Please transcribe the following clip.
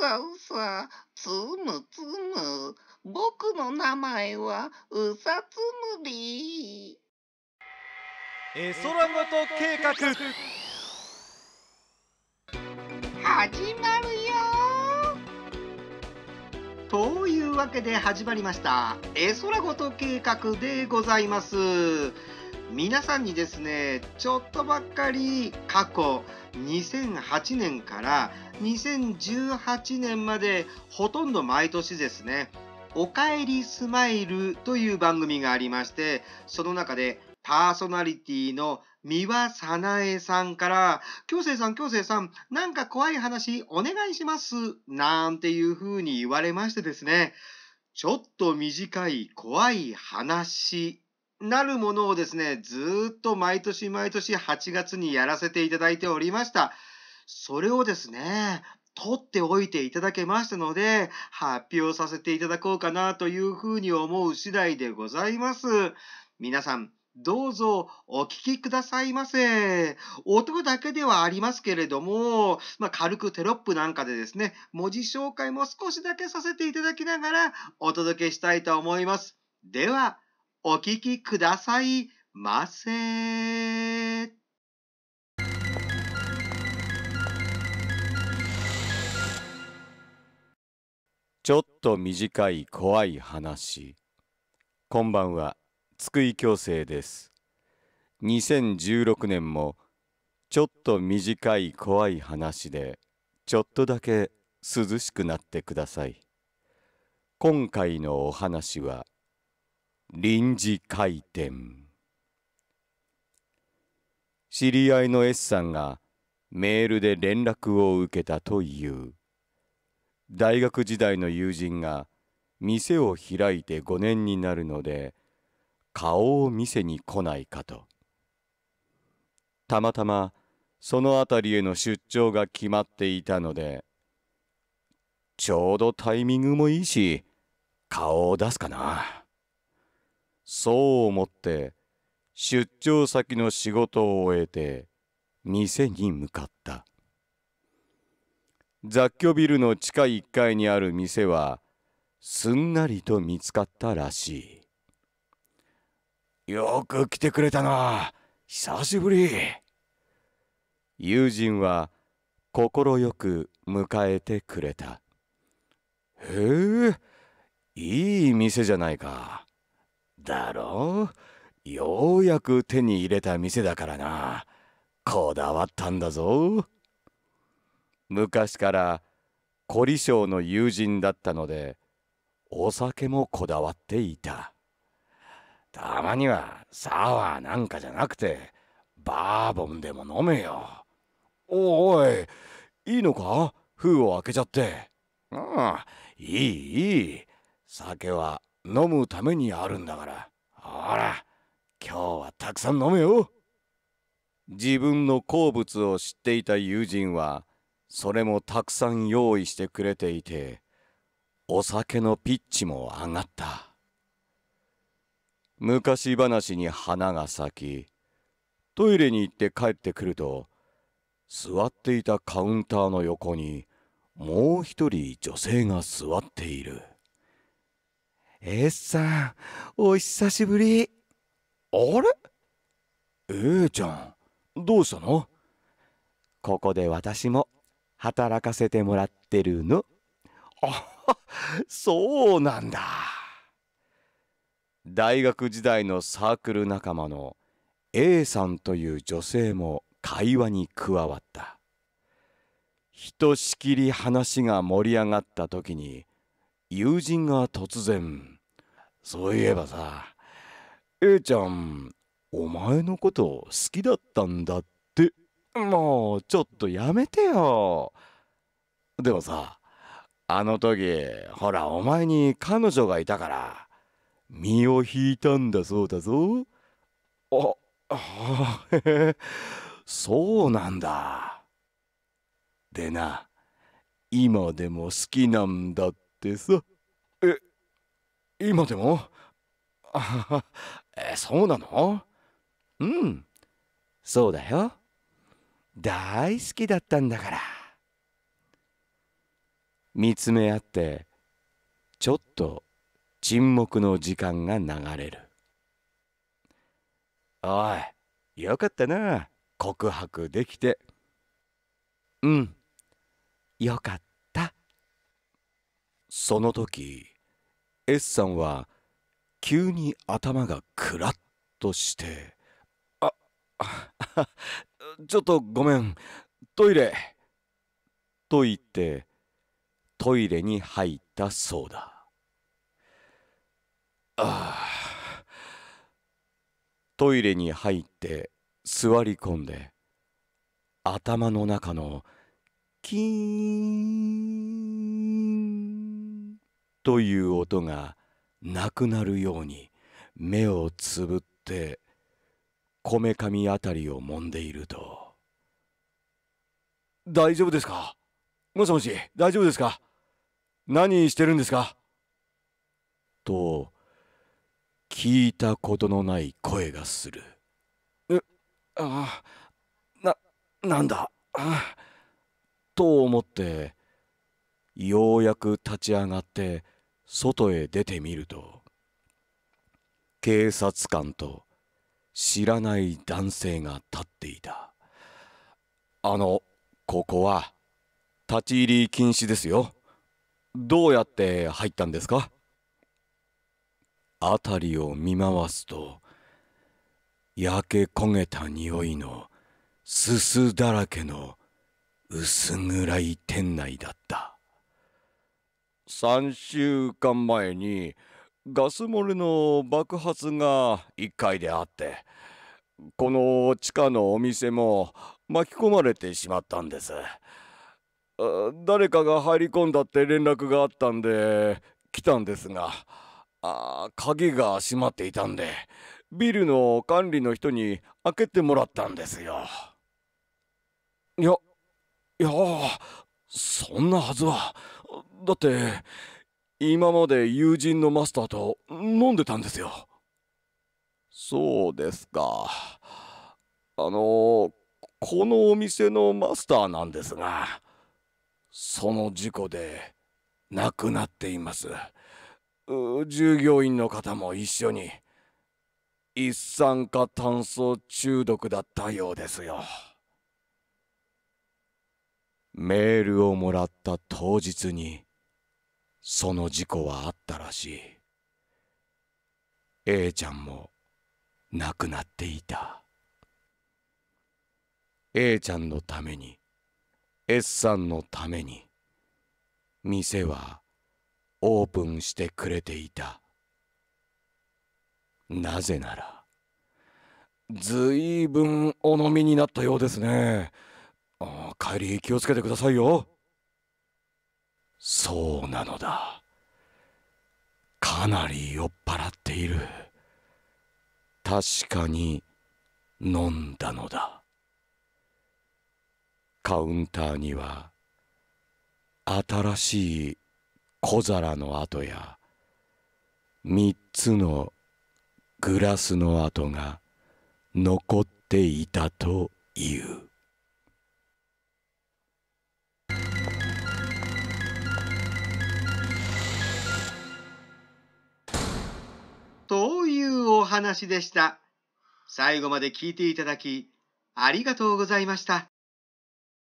さうさ、つむつむ、僕の名前はうさつむり。ソラごと計画始まるよというわけで始まりました「エソラごと計画」でございます皆さんにですねちょっとばっかり過去2008年から「2018年までほとんど毎年ですね、おかえりスマイルという番組がありまして、その中でパーソナリティの三輪早苗さんから、京成さん、京成さん、なんか怖い話お願いします、なんていうふうに言われましてですね、ちょっと短い怖い話なるものをですね、ずっと毎年毎年8月にやらせていただいておりました。それをですね、取っておいていただけましたので、発表させていただこうかなというふうに思う次第でございます。皆さん、どうぞお聞きくださいませ。音だけではありますけれども、まあ、軽くテロップなんかでですね、文字紹介も少しだけさせていただきながらお届けしたいと思います。では、お聞きくださいませ。ちょっと短い怖い話こんばんは津久井京成です2016年もちょっと短い怖い話でちょっとだけ涼しくなってください今回のお話は臨時開店知り合いの S さんがメールで連絡を受けたという大学時代の友人が店を開いて5年になるので顔を見せに来ないかとたまたまその辺りへの出張が決まっていたのでちょうどタイミングもいいし顔を出すかなそう思って出張先の仕事を終えて店に向かった。雑居ビルの地下1階にある店はすんなりと見つかったらしいよく来てくれたな久しぶり友人は快く迎えてくれたへえいい店じゃないかだろうようやく手に入れた店だからなこだわったんだぞ。昔から凝り性の友人だったのでお酒もこだわっていたたまにはサワーなんかじゃなくてバーボンでも飲めよおいいいのか封を開けちゃってうんいいいい酒は飲むためにあるんだからほら今日はたくさん飲めよ自分の好物を知っていた友人はそれもたくさん用意してくれていてお酒のピッチも上がった昔話に花が咲きトイレに行って帰ってくると座っていたカウンターの横にもう一人女性が座っている S さんお久しぶりあれ A ちゃんどうしたのここで私も働かせてもらってるの。あそうなんだ。大学時代のサークル仲間の A さんという女性も会話に加わった。ひとしきり話が盛り上がった時に友人が突然「そういえばさ A ちゃんお前のこと好きだったんだっもう、ちょっとやめてよ。でもさ、あの時、ほら、お前に彼女がいたから、身を引いたんだそうだぞ。あ、はへへ、そうなんだ。でな、今でも好きなんだってさ。え、今でもあはは、え、そうなのうん、そうだよ。大好きだったんだから見つめ合ってちょっと沈黙の時間が流れるおいよかったな告白できてうんよかったその時 S さんは急に頭がクラッとしてあちょっとごめん、トイレ。と言って、トイレに入ったそうだ。ああ。トイレに入って座り込んで、頭の中のキーンという音がなくなるように目をつぶってこめかみあたりを揉んでいると大丈夫ですかもしもし大丈夫ですか何してるんですかと聞いたことのない声がするうあななんだあと思ってようやく立ち上がって外へ出てみると警察官と知らない男性が立っていたあのここは立ち入り禁止ですよどうやって入ったんですか辺りを見回すと焼け焦げた匂いのすすだらけの薄暗い店内だった3週間前にガス漏れの爆発が1回であってこの地下のお店も巻き込まれてしまったんです誰かが入り込んだって連絡があったんで来たんですがあ鍵が閉まっていたんでビルの管理の人に開けてもらったんですよいやいやそんなはずはだって今まで友人のマスターと飲んでたんですよそうですか。あの、このお店のマスターなんですが、その事故で亡くなっています。従業員の方も一緒に一酸化炭素中毒だったようですよ。メールをもらった当日にその事故はあったらしい。A ちゃんも亡くなっていた A ちゃんのために S さんのために店はオープンしてくれていたなぜならずいぶんお飲みになったようですねあ帰り気をつけてくださいよそうなのだかなり酔っ払っている。確かに飲んだのだカウンターには新しい小皿の跡や三つのグラスの跡が残っていたという。というお話でした。最後まで聞いていただき、ありがとうございました。